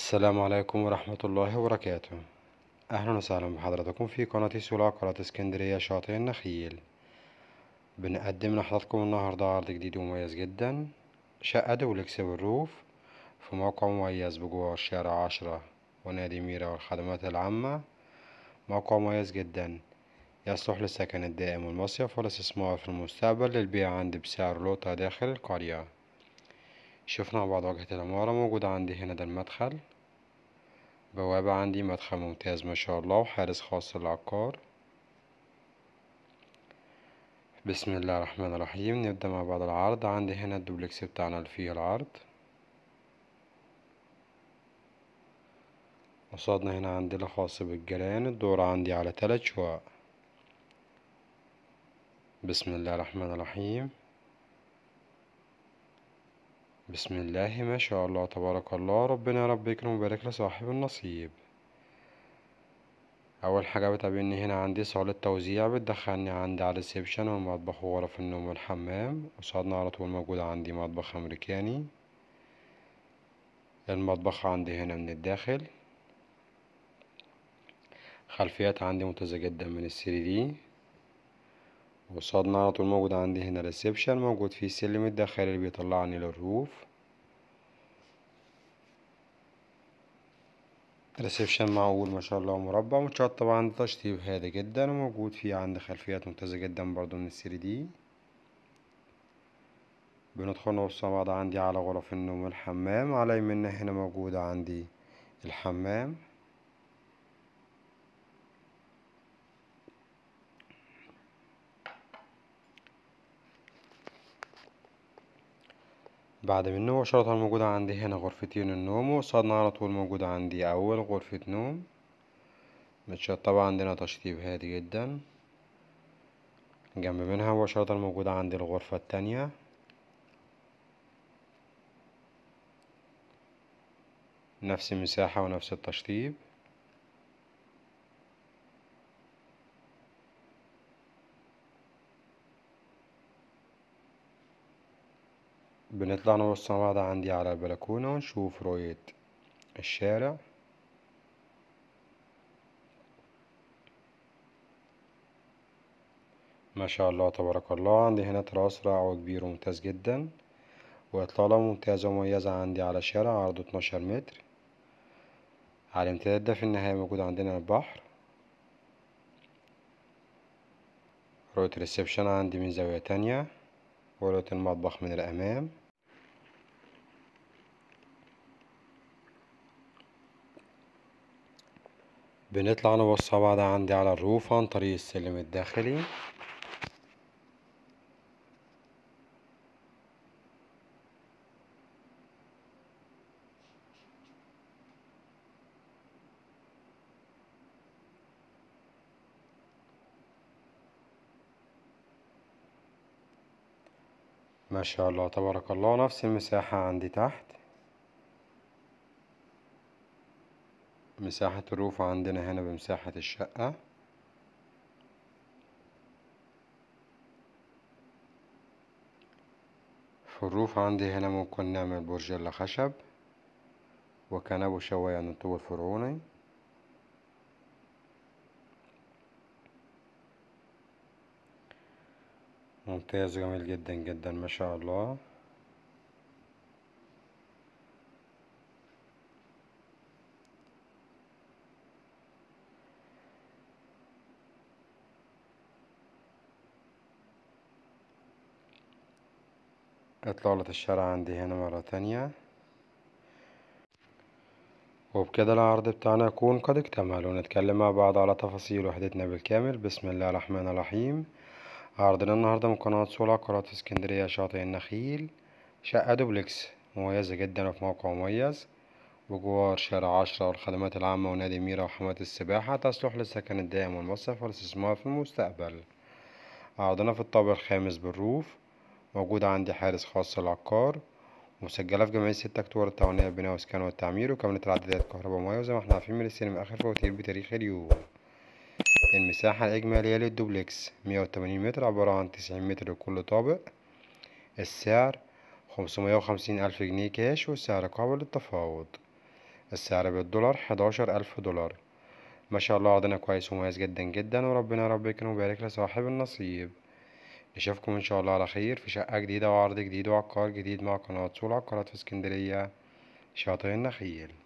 السلام عليكم ورحمة الله وبركاته أهلا وسهلا بحضرتكم في قناة سولا قناة اسكندرية شاطئ النخيل بنقدم لحضرتكم النهاردة عرض جديد ومميز جدا شقة دولكس بالروف في موقع مميز بجوار شارع عشرة ونادي ميرا والخدمات العامة موقع مميز جدا يصلح للسكن الدائم والمصيف والاستثمار في المستقبل للبيع عند بسعر لوطة داخل القرية شفنا مع بعض واجهة العمارة موجودة عندي هنا ده المدخل بوابة عندي مدخل ممتاز ما شاء الله وحارس خاص للعقار بسم الله الرحمن الرحيم نبدأ مع بعض العرض عندي هنا الدوبلكس بتاعنا اللي فيه العرض قصادنا هنا عندي الخاص بالجيران الدور عندي على ثلاث شواء بسم الله الرحمن الرحيم بسم الله ما شاء الله تبارك الله ربنا رب يكرم ويبارك لصاحب النصيب اول حاجه بتقابلني هنا عندي صاله توزيع بتدخلني عندي على الريسبشن والمطبخ وغرف النوم والحمام قصادنا على طول موجود عندي مطبخ امريكاني المطبخ عندي هنا من الداخل خلفيات عندي ممتازه جدا من دي قصادنا على طول موجود عندي هنا ريسبشن موجود فيه السلم الداخلي اللي بيطلعني للروف ريسبشن معقول ما شاء الله مربع متشطب عند تشطيب هادي جدا وموجود فيه عندي خلفيات ممتازة جدا برضو من الثري دي بندخل نبص بعض عندي على غرف النوم والحمام على يمنا هنا موجود عندي الحمام بعد منه مباشرة موجودة عندي هنا غرفتين النوم وقصادنا على طول موجودة عندي أول غرفة نوم متشطبة عندنا تشطيب هادي جدا جنب منها مباشرة موجودة عندي الغرفة التانية نفس المساحة ونفس التشطيب بنطلع مع بعض عندي على البلكونة ونشوف رؤية الشارع ما شاء الله تبارك الله عندي هنا تراس رائع وكبير وممتاز جدا وإطلالة ممتازة ومميزة عندي على شارع عرضه 12 متر على الامتداد ده في النهاية موجود عندنا البحر رؤية الريسبشن عندي من زاوية تانية ورؤية المطبخ من الأمام بنطلع انا بعض عندي على الروف عن طريق السلم الداخلي ما شاء الله تبارك الله نفس المساحة عندي تحت مساحة الروف عندنا هنا بمساحة الشقة في الروف عندي هنا ممكن نعمل برجيلا خشب وكنب شوية من الطوب الفرعوني ممتاز جميل جدا جدا ما شاء الله اطلالة الشارع عندي هنا مرة تانية وبكده العرض بتاعنا يكون قد اكتمل ونتكلم مع بعض على تفاصيل وحدتنا بالكامل بسم الله الرحمن الرحيم عرضنا النهاردة من قناة صلع قناة اسكندرية شاطئ النخيل شقة دوبلكس مميزة جدا وفي موقع مميز بجوار شارع عشرة والخدمات العامة ونادي ميرا وحمامات السباحة تصلح للسكن الدائم والمصرف والاستثمار في المستقبل عرضنا في الطابق الخامس بالروف موجودة عندي حارس خاص للعقار مسجلة في جمعية ستة أكتوبر التعاونية للبناء والإسكان والتعمير وكمان تعديلات كهرباء ومياه وزي ما احنا عارفين من السينما آخر فواتير بتاريخ اليوم المساحة الإجمالية للدوبلكس مية وتمانين متر عبارة عن تسعين متر لكل طابق السعر خمسمية وخمسين ألف جنيه كاش والسعر قابل للتفاوض السعر بالدولار حداشر ألف دولار ما شاء الله عرضنا كويس ومميز جدا جدا وربنا يا رب يكرمه ويبارك لصاحب النصيب نشوفكم ان شاء الله على خير في شقة جديدة وعرض جديد وعقار جديد مع قناة سول عقارات في اسكندرية شاطئ النخيل